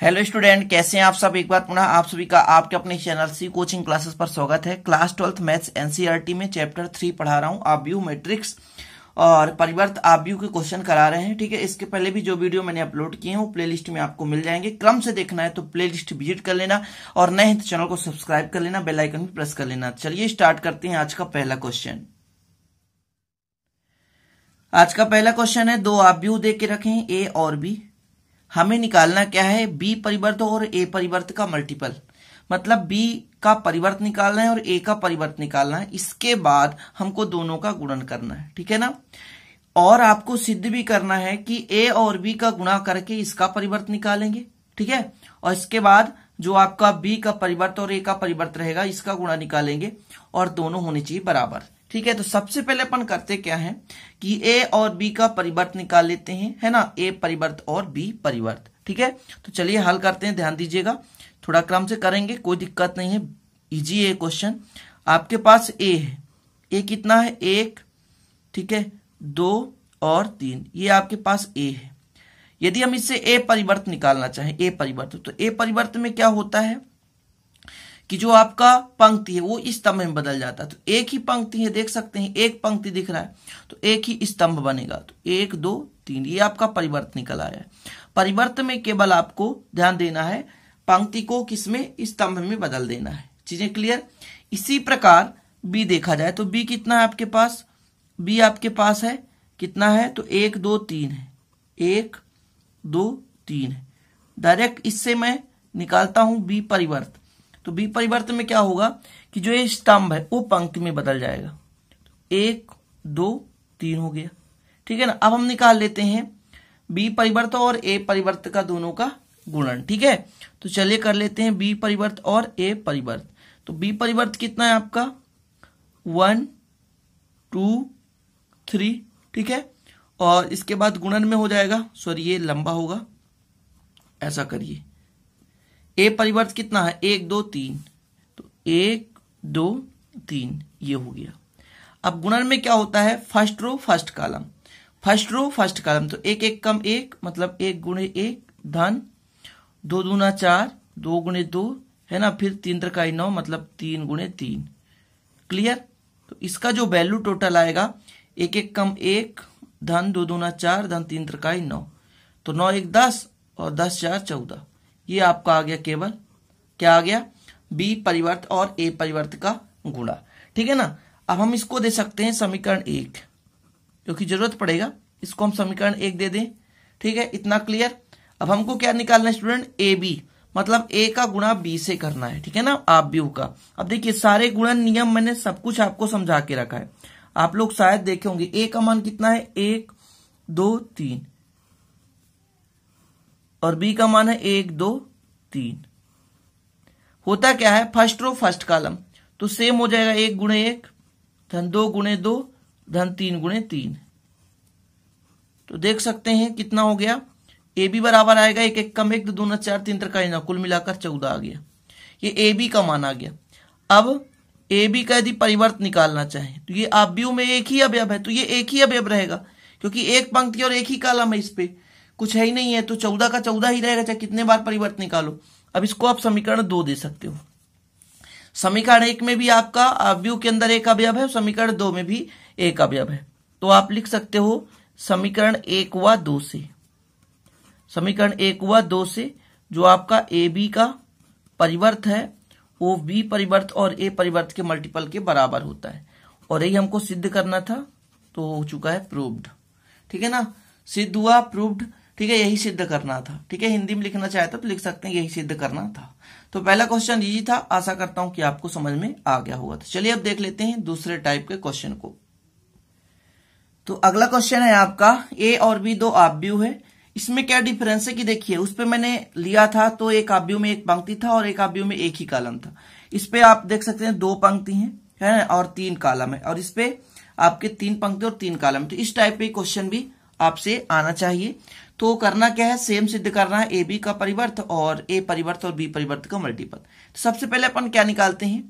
hello student कैसे हैं आप सब एक बार पुनः आप सभी का आपके अपने चैनल सी कोचिंग क्लासेस पर स्वागत है क्लास ट्वेल्थ मैथ्स एनसीईआरटी में चैप्टर थ्री पढ़ा रहा हूं आब्यू मैट्रिक्स और परिवर्त आब्यू के क्वेश्चन करा रहे हैं ठीक है इसके पहले भी जो वीडियो मैंने अपलोड किए हैं वो प्ले में आपको मिल जाएंगे क्रम से देखना है तो प्ले विजिट कर लेना और नए हैं तो चैनल को सब्सक्राइब कर लेना बेलाइकन भी प्रेस कर लेना चलिए स्टार्ट करते हैं आज का पहला क्वेश्चन आज का पहला क्वेश्चन है दो यू दे के रखें ए और बी हमें निकालना क्या है बी परिवर्त और ए परिवर्त का मल्टीपल मतलब बी का परिवर्त निकालना है और ए का परिवर्त निकालना है इसके बाद हमको दोनों का गुणन करना है ठीक है ना और आपको सिद्ध भी करना है कि ए और बी का गुणा करके इसका परिवर्त निकालेंगे ठीक है और इसके बाद जो आपका बी का परिवर्त और ए का परिवर्त रहेगा इसका गुणा निकालेंगे और दोनों होने चाहिए बराबर ठीक है तो सबसे पहले अपन करते क्या है कि ए और बी का परिवर्त निकाल लेते हैं है ना ए परिवर्त और बी परिवर्त ठीक है तो चलिए हल करते हैं ध्यान दीजिएगा थोड़ा क्रम से करेंगे कोई दिक्कत नहीं है इजी है क्वेश्चन आपके पास ए है ए कितना है एक ठीक है दो और तीन ये आपके पास ए है यदि हम इससे ए परिवर्त निकालना चाहें ए परिवर्त तो ए परिवर्त में क्या होता है कि जो आपका पंक्ति है वो स्तंभ में बदल जाता है तो एक ही पंक्ति है देख सकते हैं एक पंक्ति दिख रहा है तो एक ही स्तंभ बनेगा तो एक दो तीन ये आपका परिवर्त निकल आया है परिवर्त में केवल आपको ध्यान देना है पंक्ति को किसमें स्तंभ में बदल देना है चीजें क्लियर इसी प्रकार बी देखा जाए तो बी कितना है आपके पास बी आपके पास है कितना है तो एक दो तीन है एक दो तीन है डायरेक्ट इससे मैं निकालता हूं बी परिवर्त तो बी परिवर्तन में क्या होगा कि जो ये स्तंभ है वो पंक्ति में बदल जाएगा एक दो तीन हो गया ठीक है ना अब हम निकाल लेते हैं बी परिवर्त और ए परिवर्त का दोनों का गुणन ठीक है तो चलिए कर लेते हैं बी परिवर्त और ए परिवर्त तो बी परिवर्त कितना है आपका वन टू थ्री ठीक है और इसके बाद गुणन में हो जाएगा सॉरी ये लंबा होगा ऐसा करिए ए परिवर्त कितना है एक दो तीन तो एक दो तीन ये हो गया अब गुणन में क्या होता है first row first column first row first column तो एक एक कम एक मतलब एक गुणे एक धन दो दूना चार दो गुणे दो है ना फिर तीन तरकाई नौ मतलब तीन गुणे तीन क्लियर तो इसका जो वैल्यू टोटल आएगा एक एक कम एक धन दो दूना चार धन तीन तरकाई नौ तो नौ एक दस और दस चार चौदह ये आपका आ गया केवल क्या आ गया बी परिवर्त और ए परिवर्त का गुणा ठीक है ना अब हम इसको दे सकते हैं समीकरण एक क्योंकि जरूरत पड़ेगा इसको हम समीकरण एक दे दें ठीक है इतना क्लियर अब हमको क्या निकालना है स्टूडेंट ए बी मतलब ए का गुणा बी से करना है ठीक है ना आप बी का अब देखिए सारे गुणन नियम मैंने सब कुछ आपको समझा के रखा है आप लोग शायद देखे होंगे ए का मान कितना है एक दो तीन और बी का मान है एक दो तीन होता क्या है फर्स्ट रो फर्स्ट कॉलम तो सेम हो जाएगा एक गुणे एक धन दो गुणे दो धन तीन गुणे तीन तो देख सकते हैं कितना हो गया ए बी बराबर आएगा एक एक कम एक दो दूना चार तीन तरह कुल मिलाकर चौदह आ गया ये ए बी का मान आ गया अब ए बी का यदि परिवर्त निकालना चाहे तो ये आप में एक ही अवयव है तो ये एक ही अवयव रहेगा क्योंकि एक पंक्ति और एक ही कालम है इस पे कुछ है ही नहीं है तो चौदह का चौदह ही रहेगा चाहे कितने बार परिवर्त निकालो अब इसको आप समीकरण दो दे सकते हो समीकरण एक में भी आपका अवयव के अंदर एक अवयव है समीकरण दो में भी एक अवयव है तो आप लिख सकते हो समीकरण एक व दो से समीकरण एक व दो से जो आपका ए बी का परिवर्त है वो बी परिवर्त और ए परिवर्त के मल्टीपल के बराबर होता है और यही हमको सिद्ध करना था तो हो चुका है प्रूव्ड ठीक है ना सिद्ध हुआ प्रूव्ड ठीक है यही सिद्ध करना था ठीक है हिंदी में लिखना चाहे तो लिख सकते हैं यही सिद्ध करना था तो पहला क्वेश्चन यही था आशा करता हूं कि आपको समझ में आ गया होगा तो चलिए अब देख लेते हैं दूसरे टाइप के क्वेश्चन को तो अगला क्वेश्चन है आपका ए और बी दो आब्यू है इसमें क्या डिफरेंस है कि देखिए उस पर मैंने लिया था तो एक आब्यू में एक पंक्ति था और एक आब्यू में एक ही कालम था इस पे आप देख सकते हैं दो पंक्ति है और तीन कालम है और इस पे आपके तीन पंक्ति और तीन कालम तो इस टाइप के क्वेश्चन भी आपसे आना चाहिए तो करना क्या है सेम सिद्ध करना है ए बी का परिवर्त और ए परिवर्त और बी परिवर्त का मल्टीपल तो सबसे पहले अपन क्या निकालते हैं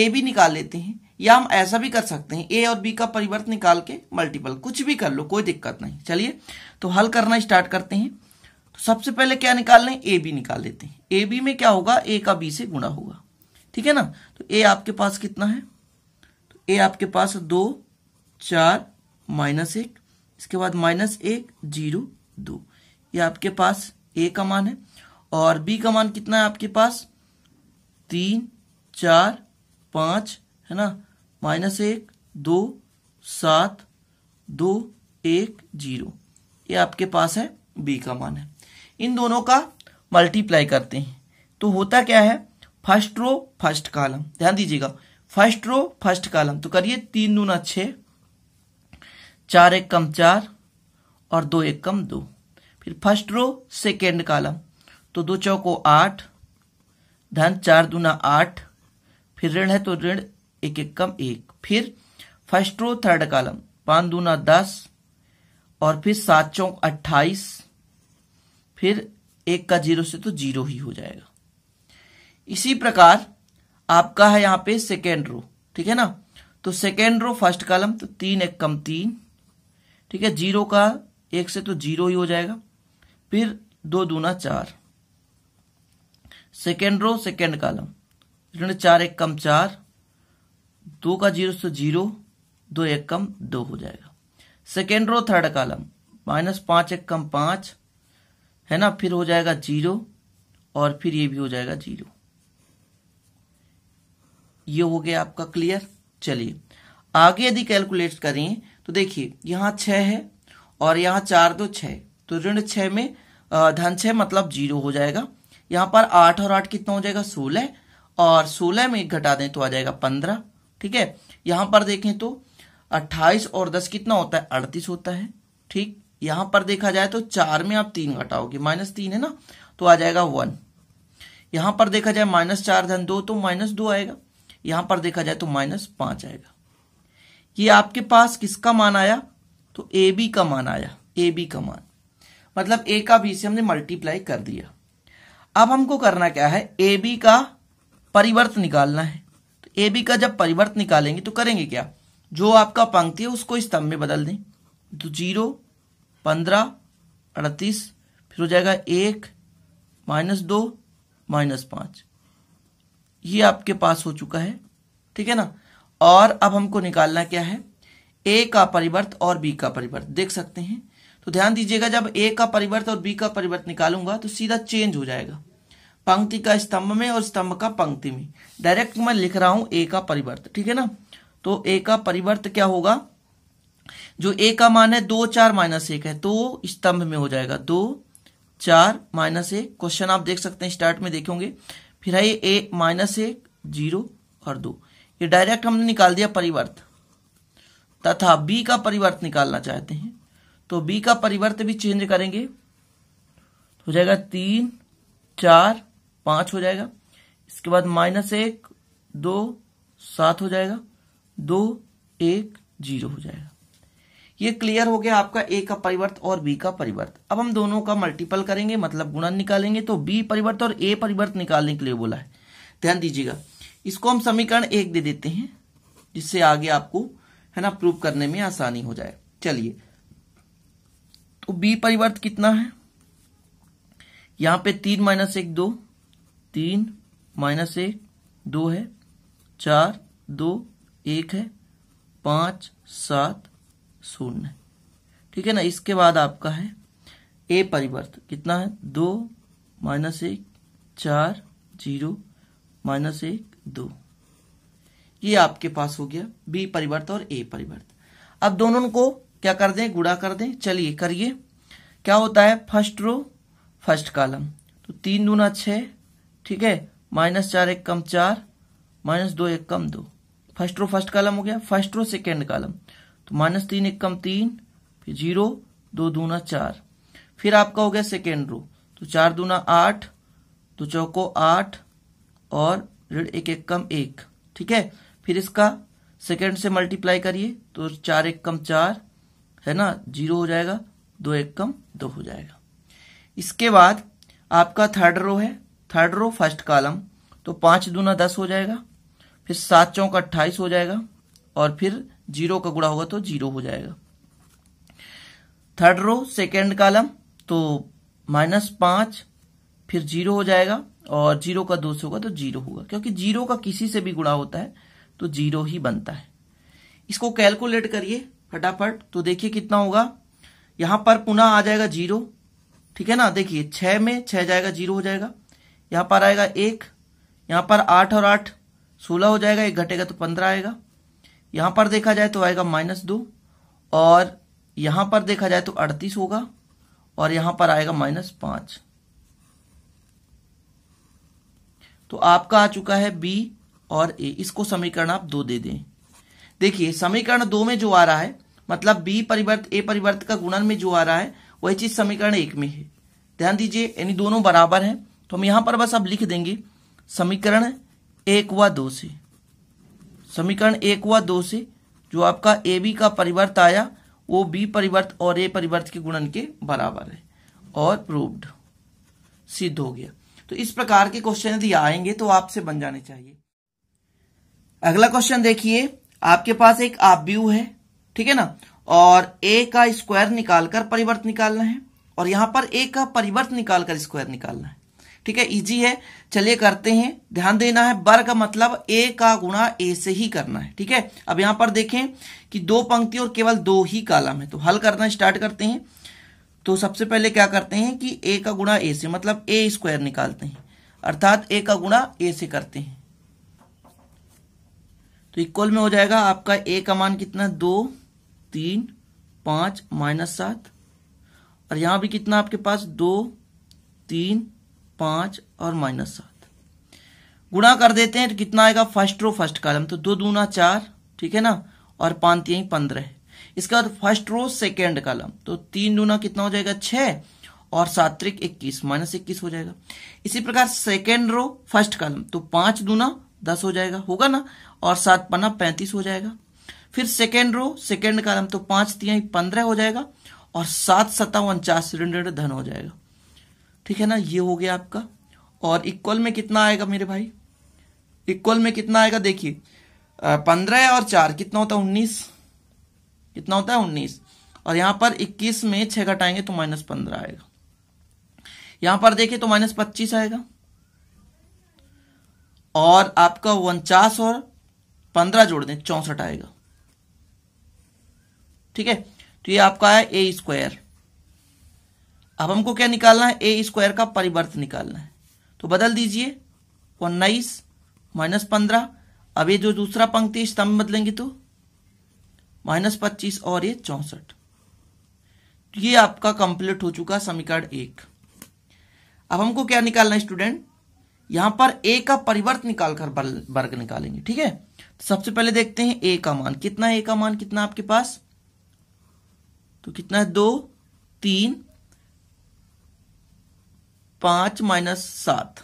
ए बी निकाल लेते हैं या हम ऐसा भी कर सकते हैं ए और बी का परिवर्त निकाल के मल्टीपल कुछ भी कर लो कोई दिक्कत नहीं चलिए तो हल करना स्टार्ट करते हैं तो सबसे पहले क्या निकाल लें ए बी निकाल लेते हैं ए बी में क्या होगा ए का बी से गुणा होगा ठीक है ना तो ए आपके पास कितना है तो ए आपके पास दो चार माइनस एक इसके बाद माइनस एक जीरो दो ये आपके पास ए का मान है और बी का मान कितना है आपके पास तीन चार पाँच है ना माइनस एक दो सात दो एक जीरो ये आपके पास है बी का मान है इन दोनों का मल्टीप्लाई करते हैं तो होता क्या है फर्स्ट रो फर्स्ट कॉलम ध्यान दीजिएगा फर्स्ट रो फर्स्ट कॉलम तो करिए तीन दूना छः चार एक कम चार और दो एक कम दो फिर फर्स्ट रो सेकेंड कालम तो दो चौको आठ धन चार दूना आठ फिर ऋण है तो ऋण एक एक कम एक फिर फर्स्ट रो थर्ड कालम पांच दूना दस और फिर सात चौक अट्ठाईस फिर एक का जीरो से तो जीरो ही हो जाएगा इसी प्रकार आपका है यहां पे सेकेंड रो ठीक है ना तो सेकेंड रो फर्स्ट कॉलम तो तीन एक कम तीन ठीक है जीरो का एक से तो जीरो ही हो जाएगा फिर दो दूना चार सेकेंड रो सेकेंड कालम ऋण चार एक कम चार दो का जीरो से जीरो दो एक कम दो हो जाएगा second row third column minus पांच एक कम पांच है ना फिर हो जाएगा जीरो और फिर ये भी हो जाएगा जीरो ये हो गया आपका क्लियर चलिए आगे यदि कैलकुलेट करें तो देखिए यहां छह है और यहां चार दो तो छह तो ऋण छः में धन छ मतलब जीरो हो जाएगा यहां पर आठ और आठ कितना हो जाएगा सोलह और सोलह में एक घटा दें तो आ जाएगा पंद्रह ठीक है यहां पर देखें तो अट्ठाईस और दस कितना होता है अड़तीस होता है ठीक यहां पर देखा जाए तो चार में आप तीन घटाओगे माइनस तीन है ना तो आ जाएगा वन यहां पर देखा जाए माइनस चार धन दो तो माइनस दो आएगा यहां पर देखा जाए तो माइनस पांच आएगा ये आपके पास किसका मान आया तो ए बी का मान आया ए बी का मान मतलब ए का बी से हमने मल्टीप्लाई कर दिया अब हमको करना क्या है ए बी का परिवर्त निकालना है तो ए बी का जब परिवर्त निकालेंगे तो करेंगे क्या जो आपका पंक्ति है उसको स्तंभ में बदल दें तो जीरो पंद्रह अड़तीस फिर हो जाएगा एक माइनस दो माइनस पांच ये आपके पास हो चुका है ठीक है ना और अब हमको निकालना क्या है ए का परिवर्त और बी का परिवर्त देख सकते हैं तो ध्यान दीजिएगा जब ए का परिवर्त और बी का परिवर्त निकालूंगा तो सीधा चेंज हो जाएगा पंक्ति का स्तंभ में और स्तंभ का पंक्ति में डायरेक्ट मैं लिख रहा हूं ए का परिवर्त ठीक है ना तो ए का परिवर्त क्या होगा जो ए का मान है दो चार माइनस एक है तो स्तंभ में हो जाएगा दो चार माइनस एक क्वेश्चन आप देख सकते हैं स्टार्ट में देखेंगे फिर है ए माइनस एक जीरो और दो ये डायरेक्ट हमने निकाल दिया परिवर्त तथा बी का परिवर्त निकालना चाहते हैं तो बी का परिवर्त भी चेंज करेंगे हो जाएगा तीन चार पांच हो जाएगा इसके बाद माइनस एक दो सात हो जाएगा दो एक जीरो हो जाएगा ये क्लियर हो गया आपका ए का परिवर्त और बी का परिवर्त अब हम दोनों का मल्टीपल करेंगे मतलब गुणन निकालेंगे तो बी परिवर्त और ए परिवर्त निकालने के लिए बोला है ध्यान दीजिएगा इसको हम समीकरण एक दे देते हैं जिससे आगे आपको है ना प्रूव करने में आसानी हो जाए चलिए तो बी परिवर्त कितना है यहां पे तीन माइनस एक दो तीन माइनस एक दो है चार दो एक है पांच सात शून्य ठीक है ना इसके बाद आपका है ए परिवर्त कितना है दो माइनस एक चार जीरो माइनस एक दो ये आपके पास हो गया बी परिवर्त और ए परिवर्त अब दोनों को क्या कर दें गुड़ा कर दें चलिए करिए क्या होता है फर्स्ट रो फर्स्ट कॉलम तो तीन दूना छः ठीक है माइनस चार एक कम चार माइनस दो एक कम दो फर्स्ट रो फर्स्ट कॉलम हो गया फर्स्ट रो सेकेंड कॉलम तो माइनस तीन एक कम तीन फिर जीरो दो दूना चार फिर आपका हो गया सेकेंड रो तो चार दूना आठ तो चौको आठ और ऋण एक एक कम एक ठीक है फिर इसका सेकेंड से मल्टीप्लाई करिए तो चार एक कम चार है ना जीरो हो जाएगा दो एक कम दो हो जाएगा इसके बाद आपका थर्ड रो है थर्ड रो फर्स्ट कॉलम तो पांच दूना दस हो जाएगा फिर सात चौक अट्ठाईस हो जाएगा और फिर जीरो का गुड़ा होगा तो जीरो हो जाएगा थर्ड रो सेकेंड कॉलम तो माइनस पांच फिर जीरो हो जाएगा और जीरो का दो से होगा तो जीरो होगा क्योंकि जीरो का किसी से भी गुड़ा होता है तो जीरो ही बनता है इसको कैलकुलेट करिए फटाफट तो देखिए कितना होगा यहां पर पुनः आ जाएगा जीरो ठीक है ना देखिए छह में छह जाएगा जीरो हो जाएगा यहां पर आएगा एक यहां पर आठ और आठ सोलह हो जाएगा एक घटेगा तो पंद्रह आएगा यहां पर देखा जाए तो आएगा माइनस दो और यहां पर देखा जाए तो अड़तीस होगा और यहां पर आएगा माइनस पांच तो आपका आ चुका है बी और ए इसको समीकरण आप दो दे दें देखिए समीकरण दो में जो आ रहा है मतलब बी परिवर्त ए परिवर्त का गुणन में जो आ रहा है वही चीज समीकरण एक में है ध्यान दीजिए यानी दोनों बराबर हैं तो हम यहां पर बस अब लिख देंगे समीकरण एक व दो से समीकरण एक व दो से जो आपका ए बी का परिवर्त आया वो बी परिवर्त और ए परिवर्त के गुणन के बराबर है और प्रूव्ड सिद्ध हो गया तो इस प्रकार के क्वेश्चन यदि आएंगे तो आपसे बन जाने चाहिए अगला क्वेश्चन देखिए आपके पास एक आप व्यू है ठीक है ना और ए का स्क्वायर निकालकर परिवर्त निकालना है और यहां पर ए का परिवर्त निकालकर स्क्वायर निकालना है ठीक है इजी है चलिए करते हैं ध्यान देना है बर का मतलब ए का गुणा ए से ही करना है ठीक है अब यहां पर देखें कि दो पंक्ति और केवल दो ही कालम है तो हल करना स्टार्ट करते हैं तो सबसे पहले क्या करते हैं कि ए का गुणा ए से मतलब ए स्क्वायर निकालते हैं अर्थात ए का गुणा ए से करते हैं तो इक्वल में हो जाएगा आपका ए का मान कितना दो तीन पांच माइनस सात और यहां भी कितना आपके पास दो तीन पांच और माइनस सात गुणा कर देते हैं तो कितना आएगा फर्स्ट रो फर्स्ट कॉलम तो दो दूना चार ठीक है ना और पांच यही पंद्रह इसके बाद फर्स्ट रो सेकेंड कॉलम तो तीन दूना कितना हो जाएगा छह और सात्रिक इक्कीस माइनस इक्कीस हो जाएगा इसी प्रकार सेकेंड रो फर्स्ट कॉलम तो पांच दूना दस हो जाएगा होगा ना और सात पन्ना पैंतीस हो जाएगा फिर सेकेंड रो सेकेंड कॉलम तो पांच तिया पंद्रह हो जाएगा और सात सत्ता उनचास धन हो जाएगा ठीक है ना ये हो गया आपका और इक्वल में कितना आएगा मेरे भाई इक्वल में कितना आएगा देखिए पंद्रह और चार कितना होता है उन्नीस कितना होता है उन्नीस और यहां पर इक्कीस में छह घटाएंगे तो माइनस पंद्रह आएगा यहां पर देखिए तो माइनस पच्चीस आएगा और आपका उनचास और पंद्रह जोड़ दें चौसठ आएगा ठीक है तो ये आपका है ए स्क्वायर अब हमको क्या निकालना है ए स्क्वायर का परिवर्त निकालना है तो बदल दीजिए उन्नीस माइनस पंद्रह अब ये जो दूसरा पंक्ति स्तंभ बदलेंगे तो माइनस पच्चीस और ये चौसठ ये आपका कंप्लीट हो चुका समीकरण एक अब हमको क्या निकालना है स्टूडेंट यहां पर ए का परिवर्त निकालकर वर्ग निकालेंगे ठीक है तो सबसे पहले देखते हैं ए का मान कितना ए का मान कितना आपके पास तो कितना है दो तीन पांच माइनस सात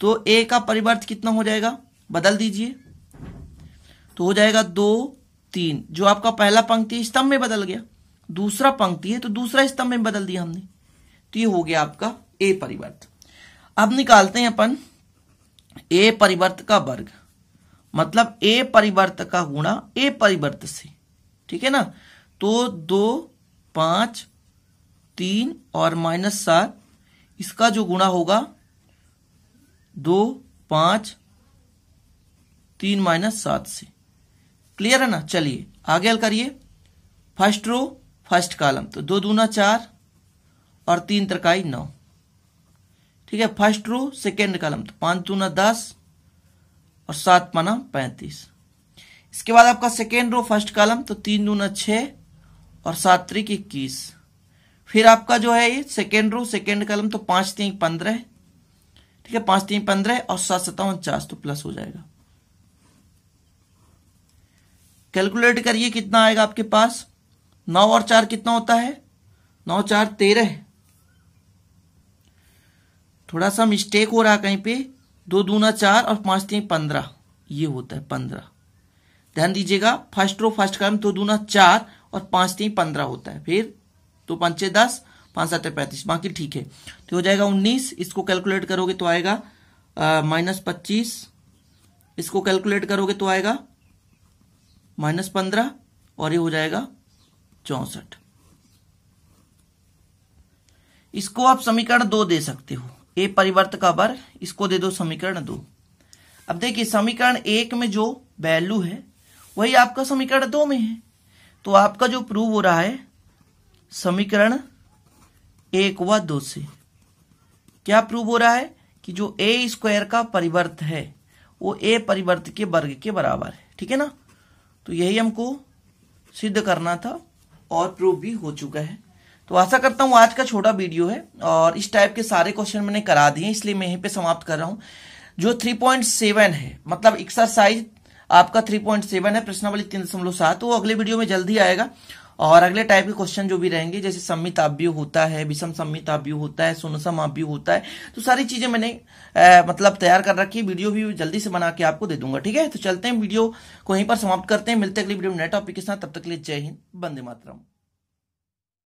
तो ए का परिवर्त कितना हो जाएगा बदल दीजिए तो हो जाएगा दो तीन जो आपका पहला पंक्ति स्तंभ में बदल गया दूसरा पंक्ति है तो दूसरा स्तंभ में बदल दिया हमने तो ये हो गया आपका ए परिवर्तन अब निकालते हैं अपन ए परिवर्त का वर्ग मतलब ए परिवर्त का गुणा ए परिवर्त से ठीक है ना तो दो पांच तीन और माइनस सात इसका जो गुणा होगा दो पांच तीन माइनस सात से क्लियर है ना चलिए आगे हल करिए फर्स्ट रो फर्स्ट कॉलम तो दो दूना चार और तीन तरकाई नौ ठीक है फर्स्ट रो सेकेंड कलम तो पांच दूना दस और सात पाना पैंतीस इसके बाद आपका सेकेंड रो फर्स्ट कॉलम तो तीन दूना छ और सात त्रिक इक्कीस फिर आपका जो है ये सेकेंड रो सेकेंड कॉलम तो पांच तीन पंद्रह ठीक है पांच तीन पंद्रह और सात सत्ता उनचास तो प्लस हो जाएगा कैलकुलेट करिए कितना आएगा आपके पास नौ और चार कितना होता है नौ चार तेरह थोड़ा सा मिस्टेक हो रहा कहीं पे दो दूना चार और पांच तीन पंद्रह ये होता है पंद्रह ध्यान दीजिएगा फर्स्ट रो फर्स्ट कॉलम दो दूना चार और पांच तीन पंद्रह होता है फिर दो पाँचे दस पांच सात पैंतीस बाकी ठीक है तो हो जाएगा उन्नीस इसको कैलकुलेट करोगे तो आएगा माइनस पच्चीस इसको कैलकुलेट करोगे तो आएगा माइनस पंद्रह और ये हो जाएगा चौसठ इसको आप समीकरण दो दे सकते हो ए परिवर्त का वर्ग इसको दे दो समीकरण दो अब देखिए समीकरण एक में जो वैल्यू है वही आपका समीकरण दो में है तो आपका जो प्रूव हो रहा है समीकरण एक व दो से क्या प्रूव हो रहा है कि जो ए स्क्वायर का परिवर्त है वो ए परिवर्त के वर्ग के बराबर है ठीक है ना तो यही हमको सिद्ध करना था और प्रूव भी हो चुका है तो आशा करता हूँ आज का छोटा वीडियो है और इस टाइप के सारे क्वेश्चन मैंने करा दिए इसलिए मैं यहीं पे समाप्त कर रहा हूँ जो 3.7 है मतलब एक्सरसाइज आपका 3.7 है प्रश्नावली तीन दशमलव सात वो अगले वीडियो में जल्दी आएगा और अगले टाइप के क्वेश्चन जो भी रहेंगे जैसे सम्मित आव्यू होता है विषम सम्मित आव्यू होता है सुनसम आव्यू होता है तो सारी चीजें मैंने मतलब तैयार कर रखी है वीडियो भी जल्दी से बना के आपको दे दूंगा ठीक है तो चलते हैं वीडियो को यहीं पर समाप्त करते हैं मिलते अगले वीडियो में नए टॉपिक के साथ तब तक के लिए जय हिंद बंदे मातरम